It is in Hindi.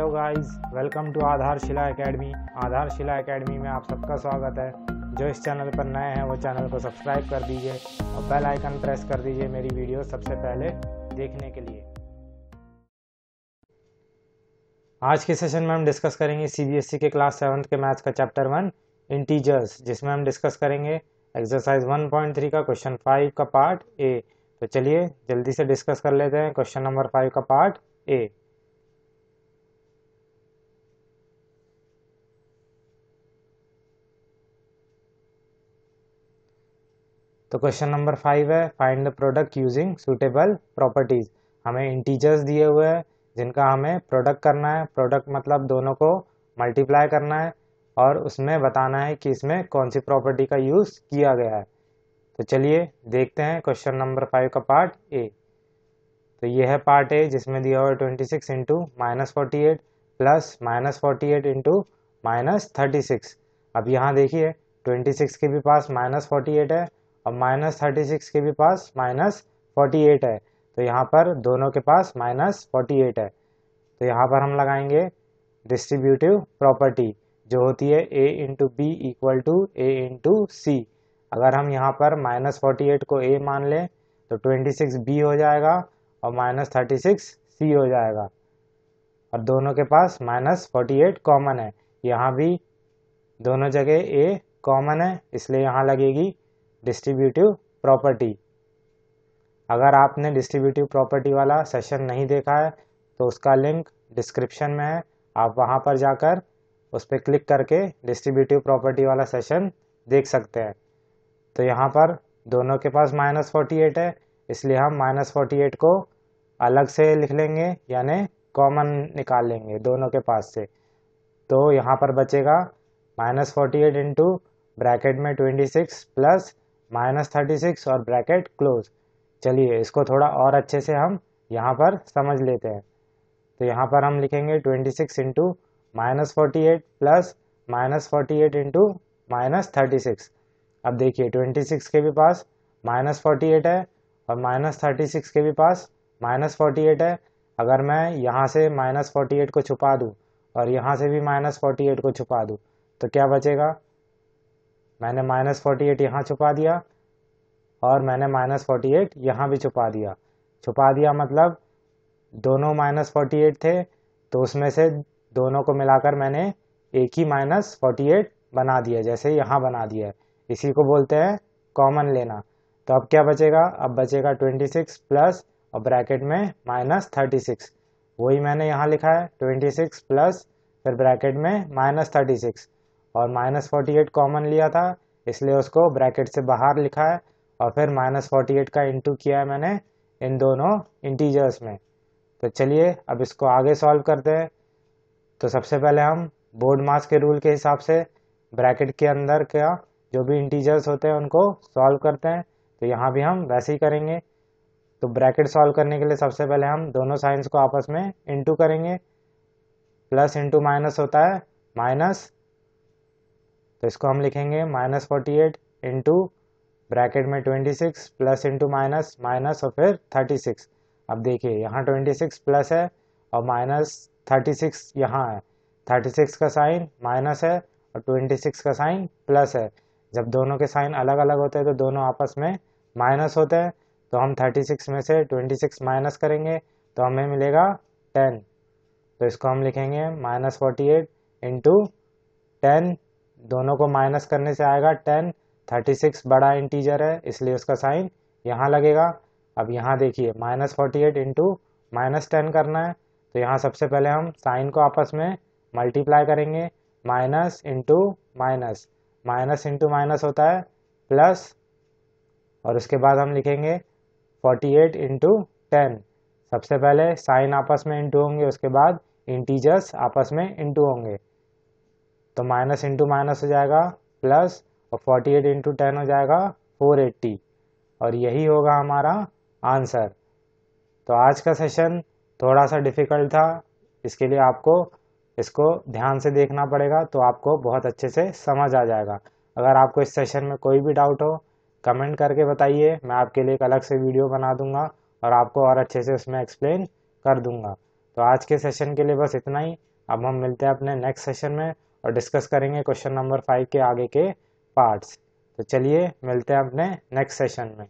hello guys welcome to Aadharshila academy Aadharshila academy में आप सबका स्वागत है जो इस चैनल पर नए हैं वो चैनल को सब्सक्राइब कर दीजिए और बेल आइकन प्रेस कर दीजिए मेरी वीडियो सबसे पहले देखने के लिए आज के सेशन में हम डिस्कस करेंगे सीबीएसई e के क्लास सेवन्थ के मैथ्स का चैप्टर वन इंटीजर्स जिसमें हम डिस्कस करेंगे एक्सरसाइज थ्री का क्वेश्चन फाइव का पार्ट ए तो चलिए जल्दी से डिस्कस कर लेते हैं क्वेश्चन नंबर फाइव का पार्ट ए तो क्वेश्चन नंबर फाइव है find the product using suitable properties हमें इंटीजर्स दिए हुए हैं जिनका हमें प्रोडक्ट करना है प्रोडक्ट मतलब दोनों को मल्टीप्लाई करना है और उसमें बताना है कि इसमें कौन सी प्रॉपर्टी का यूज़ किया गया है तो चलिए देखते हैं क्वेश्चन नंबर फाइव का पार्ट ए तो ये है पार्ट ए जिसमें दिया हुआ है twenty six into minus forty eight plus minus forty eight into minus thirty six अब यहाँ देखिए ट्वेंटी सिक्स के भी पास माइनस फोर्टी एट है और माइनस थर्टी सिक्स के भी पास माइनस फोर्टी एट है तो यहाँ पर दोनों के पास माइनस फोर्टी एट है तो यहाँ पर हम लगाएंगे डिस्ट्रीब्यूटिव प्रॉपर्टी जो होती है A into B equal to A into C अगर हम यहाँ पर माइनस फोर्टी एट को ए मान लें तो ट्वेंटी सिक्स बी हो जाएगा और माइनस थर्टी सिक्स सी हो जाएगा और दोनों के पास माइनस फोर्टी एट कॉमन है यहाँ भी दोनों जगह ए कॉमन है इसलिए यहाँ लगेगी डिस्ट्रीब्यूटिव प्रॉपर्टी अगर आपने डिस्ट्रीब्यूटिव प्रॉपर्टी वाला सेशन नहीं देखा है तो उसका लिंक डिस्क्रिप्शन में है आप वहाँ पर जाकर उस पर क्लिक करके डिस्ट्रीब्यूटिव प्रॉपर्टी वाला सेशन देख सकते हैं तो यहाँ पर दोनों के पास माइनस फोर्टी एट है इसलिए हम माइनस फोर्टी एट को अलग से लिख लेंगे यानी कॉमन निकाल लेंगे दोनों के पास से तो यहाँ पर बचेगा minus forty eight into bracket में twenty six plus minus thirty six और ब्रैकेट क्लोज चलिए इसको थोड़ा और अच्छे से हम यहाँ पर समझ लेते हैं तो यहाँ पर हम लिखेंगे twenty six into minus forty eight plus minus forty eight into minus thirty six अब देखिए ट्वेंटी सिक्स के भी पास माइनस फोर्टी एट है और माइनस थर्टी सिक्स के भी पास माइनस फोर्टी एट है अगर मैं यहाँ से माइनस फोर्टी एट को छुपा दूँ और यहाँ से भी माइनस फोर्टी एट को छुपा दूँ तो क्या बचेगा मैंने माइनस फोर्टी एट यहाँ छुपा दिया और मैंने माइनस फोर्टी एट यहाँ भी छुपा दिया छुपा दिया मतलब दोनों माइनस फोर्टी एट थे तो उसमें से दोनों को मिलाकर मैंने एक ही माइनस फोर्टी एट बना दिया जैसे यहाँ बना दिया है इसी को बोलते हैं कॉमन लेना तो अब क्या बचेगा अब बचेगा ट्वेंटी सिक्स प्लस और ब्रैकेट में माइनस थर्टी सिक्स वही मैंने यहाँ लिखा है ट्वेंटी सिक्स प्लस फिर ब्रैकेट में माइनस थर्टी सिक्स और माइनस फोर्टी एट कॉमन लिया था इसलिए उसको ब्रैकेट से बाहर लिखा है और फिर माइनस फोर्टी एट का इंटू किया है मैंने इन दोनों इंटीजर्स में तो चलिए अब इसको आगे सॉल्व करते हैं तो सबसे पहले हम बोर्ड मास के रूल के हिसाब से ब्रैकेट के अंदर क्या जो भी इंटीजर्स होते हैं उनको सॉल्व करते हैं तो यहाँ भी हम वैसे ही करेंगे तो ब्रैकेट सॉल्व करने के लिए सबसे पहले हम दोनों साइंस को आपस में इंटू करेंगे प्लस इंटू माइनस होता है माइनस तो इसको हम लिखेंगे minus forty eight into bracket में twenty six plus into minus minus और फिर थर्टी सिक्स अब देखिए यहाँ ट्वेंटी सिक्स प्लस है और माइनस थर्टी सिक्स यहाँ है थर्टी सिक्स का साइन माइनस है और ट्वेंटी सिक्स का साइन प्लस है जब दोनों के साइन अलग अलग होते हैं तो दोनों आपस में माइनस होते हैं तो हम थर्टी सिक्स में से ट्वेंटी सिक्स माइनस करेंगे तो हमें मिलेगा टेन तो इसको हम लिखेंगे minus forty eight into ten दोनों को माइनस करने से आएगा टेन थर्टी सिक्स बड़ा इंटीजर है इसलिए उसका साइन यहाँ लगेगा अब यहाँ देखिए minus forty eight into minus ten करना है तो यहाँ सबसे पहले हम साइन को आपस में मल्टीप्लाई करेंगे minus into minus minus into minus होता है प्लस और उसके बाद हम लिखेंगे फोर्टी एट इंटू टेन सबसे पहले साइन आपस में इंटू होंगे उसके बाद इंटीजर्स आपस में इंटू होंगे तो माइनस इंटू माइनस हो जाएगा प्लस और फोर्टी एट इंटू टेन हो जाएगा फोर एट्टी और यही होगा हमारा आंसर तो आज का सेशन थोड़ा सा डिफ़िकल्ट था इसके लिए आपको इसको ध्यान से देखना पड़ेगा तो आपको बहुत अच्छे से समझ आ जाएगा अगर आपको इस सेशन में कोई भी डाउट हो कमेंट करके बताइए मैं आपके लिए एक अलग से वीडियो बना दूंगा और आपको और अच्छे से उसमें एक्सप्लेन कर दूंगा तो आज के सेशन के लिए बस इतना ही अब हम मिलते हैं अपने नेक्स्ट सेशन में और डिस्कस करेंगे क्वेश्चन नंबर फाइव के आगे के पार्ट्स तो चलिए मिलते हैं अपने नेक्स्ट सेशन में